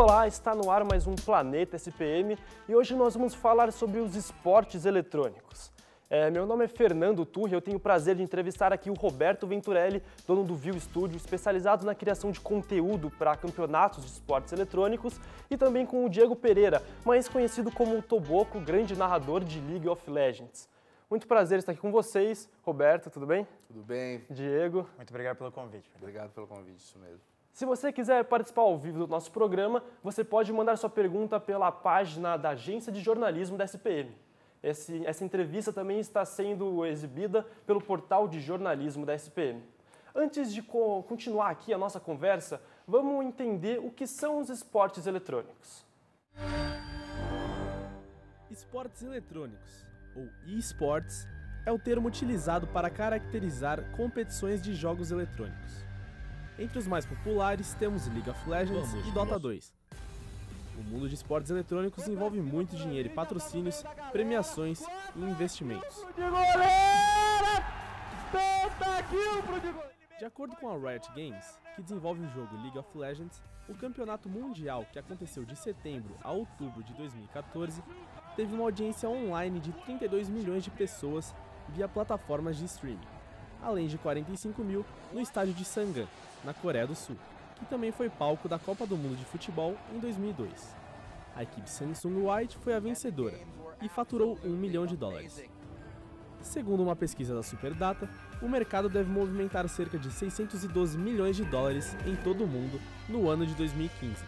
Olá, está no ar mais um Planeta SPM e hoje nós vamos falar sobre os esportes eletrônicos. É, meu nome é Fernando Turri, eu tenho o prazer de entrevistar aqui o Roberto Venturelli, dono do View Studio, especializado na criação de conteúdo para campeonatos de esportes eletrônicos, e também com o Diego Pereira, mais conhecido como o Toboco, grande narrador de League of Legends. Muito prazer estar aqui com vocês. Roberto, tudo bem? Tudo bem. Diego. Muito obrigado pelo convite. Obrigado pelo convite, isso mesmo. Se você quiser participar ao vivo do nosso programa, você pode mandar sua pergunta pela página da Agência de Jornalismo da SPM. Esse, essa entrevista também está sendo exibida pelo portal de jornalismo da SPM. Antes de co continuar aqui a nossa conversa, vamos entender o que são os esportes eletrônicos. Esportes eletrônicos, ou esportes, é o termo utilizado para caracterizar competições de jogos eletrônicos. Entre os mais populares temos League of Legends vamos, e Dota 2. O mundo de esportes eletrônicos envolve muito dinheiro e patrocínios, premiações e investimentos. De acordo com a Riot Games, que desenvolve o jogo League of Legends, o campeonato mundial que aconteceu de setembro a outubro de 2014 teve uma audiência online de 32 milhões de pessoas via plataformas de streaming além de 45 mil no estádio de Sangam, na Coreia do Sul, que também foi palco da Copa do Mundo de Futebol em 2002. A equipe Samsung White foi a vencedora e faturou 1 milhão de dólares. Segundo uma pesquisa da Superdata, o mercado deve movimentar cerca de 612 milhões de dólares em todo o mundo no ano de 2015.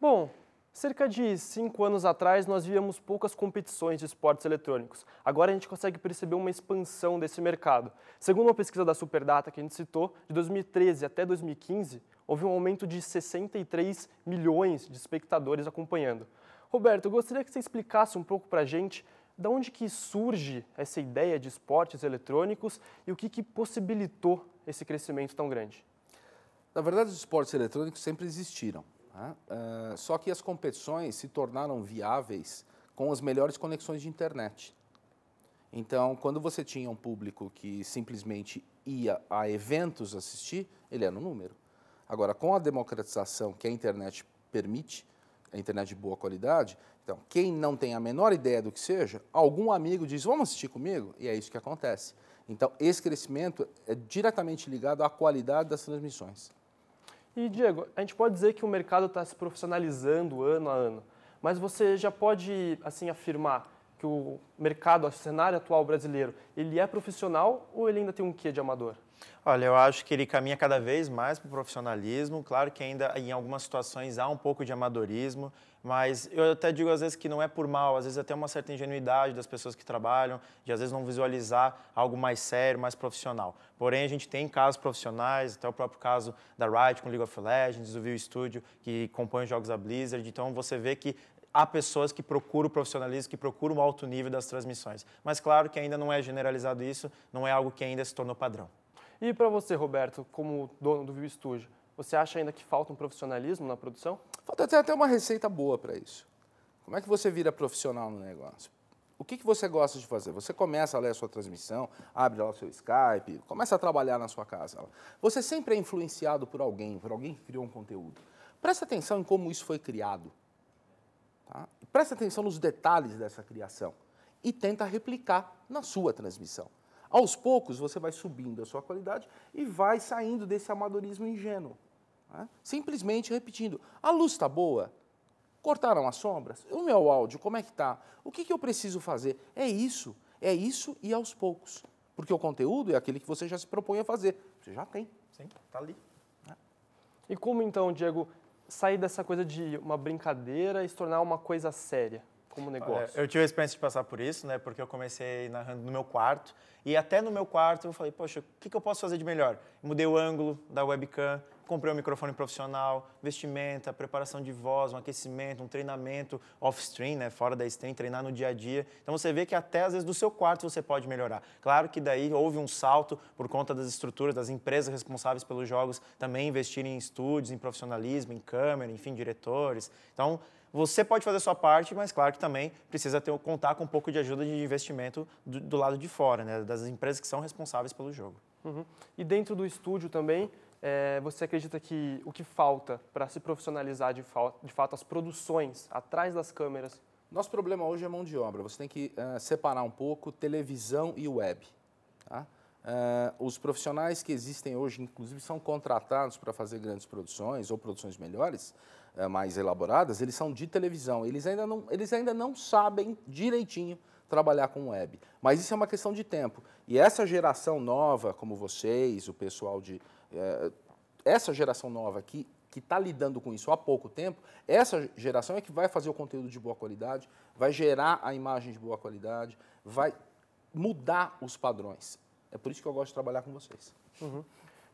Bom, Cerca de cinco anos atrás, nós víamos poucas competições de esportes eletrônicos. Agora a gente consegue perceber uma expansão desse mercado. Segundo uma pesquisa da Superdata que a gente citou, de 2013 até 2015, houve um aumento de 63 milhões de espectadores acompanhando. Roberto, eu gostaria que você explicasse um pouco para a gente da onde que surge essa ideia de esportes eletrônicos e o que, que possibilitou esse crescimento tão grande. Na verdade, os esportes eletrônicos sempre existiram. Uh, só que as competições se tornaram viáveis com as melhores conexões de internet. Então, quando você tinha um público que simplesmente ia a eventos assistir, ele era um número. Agora, com a democratização que a internet permite, a internet de boa qualidade, então, quem não tem a menor ideia do que seja, algum amigo diz, vamos assistir comigo? E é isso que acontece. Então, esse crescimento é diretamente ligado à qualidade das transmissões. E, Diego, a gente pode dizer que o mercado está se profissionalizando ano a ano, mas você já pode, assim, afirmar que o mercado, o cenário atual brasileiro, ele é profissional ou ele ainda tem um quê de amador? Olha, eu acho que ele caminha cada vez mais para o profissionalismo. Claro que ainda em algumas situações há um pouco de amadorismo, mas eu até digo às vezes que não é por mal, às vezes até uma certa ingenuidade das pessoas que trabalham, de às vezes não visualizar algo mais sério, mais profissional. Porém, a gente tem casos profissionais, até o próprio caso da Riot com League of Legends, do View Studio, que compõe os jogos da Blizzard. Então, você vê que há pessoas que procuram profissionalismo, que procuram um alto nível das transmissões. Mas claro que ainda não é generalizado isso, não é algo que ainda se tornou padrão. E para você, Roberto, como dono do View Studio, você acha ainda que falta um profissionalismo na produção? Falta até uma receita boa para isso. Como é que você vira profissional no negócio? O que, que você gosta de fazer? Você começa a ler a sua transmissão, abre lá o seu Skype, começa a trabalhar na sua casa. Você sempre é influenciado por alguém, por alguém que criou um conteúdo. Preste atenção em como isso foi criado. Tá? Preste atenção nos detalhes dessa criação e tenta replicar na sua transmissão. Aos poucos, você vai subindo a sua qualidade e vai saindo desse amadorismo ingênuo. Né? Simplesmente repetindo, a luz está boa? Cortaram as sombras? O meu áudio, como é que está? O que, que eu preciso fazer? É isso, é isso e aos poucos. Porque o conteúdo é aquele que você já se propõe a fazer. Você já tem. Sim, está ali. Né? E como então, Diego, sair dessa coisa de uma brincadeira e se tornar uma coisa séria? como negócio? É, eu tive a experiência de passar por isso, né? Porque eu comecei narrando no meu quarto e até no meu quarto eu falei, poxa, o que, que eu posso fazer de melhor? Mudei o ângulo da webcam, comprei um microfone profissional, vestimenta, preparação de voz, um aquecimento, um treinamento off-stream, né, fora da stream, treinar no dia a dia. Então você vê que até às vezes do seu quarto você pode melhorar. Claro que daí houve um salto por conta das estruturas, das empresas responsáveis pelos jogos também investirem em estúdios, em profissionalismo, em câmera, enfim, diretores. Então você pode fazer a sua parte, mas claro que também precisa ter, contar com um pouco de ajuda de investimento do, do lado de fora, né, das empresas que são responsáveis pelo jogo. Uhum. E dentro do estúdio também, é, você acredita que o que falta para se profissionalizar de, de, fato as produções atrás das câmeras? Nosso problema hoje é mão de obra. Você tem que uh, separar um pouco televisão e web. Tá? Uh, os profissionais que existem hoje, inclusive, são contratados para fazer grandes produções ou produções melhores, uh, mais elaboradas, eles são de televisão. Eles ainda não, eles ainda não sabem direitinho trabalhar com web. Mas isso é uma questão de tempo. E essa geração nova, como vocês, o pessoal de. É, essa geração nova que que está lidando com isso há pouco tempo, essa geração é que vai fazer o conteúdo de boa qualidade, vai gerar a imagem de boa qualidade, vai mudar os padrões. É por isso que eu gosto de trabalhar com vocês. Uhum.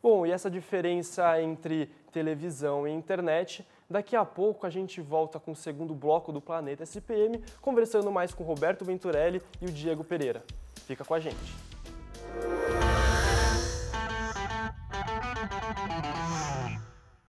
Bom, e essa diferença entre televisão e internet Daqui a pouco a gente volta com o segundo bloco do Planeta SPM, conversando mais com Roberto Venturelli e o Diego Pereira. Fica com a gente.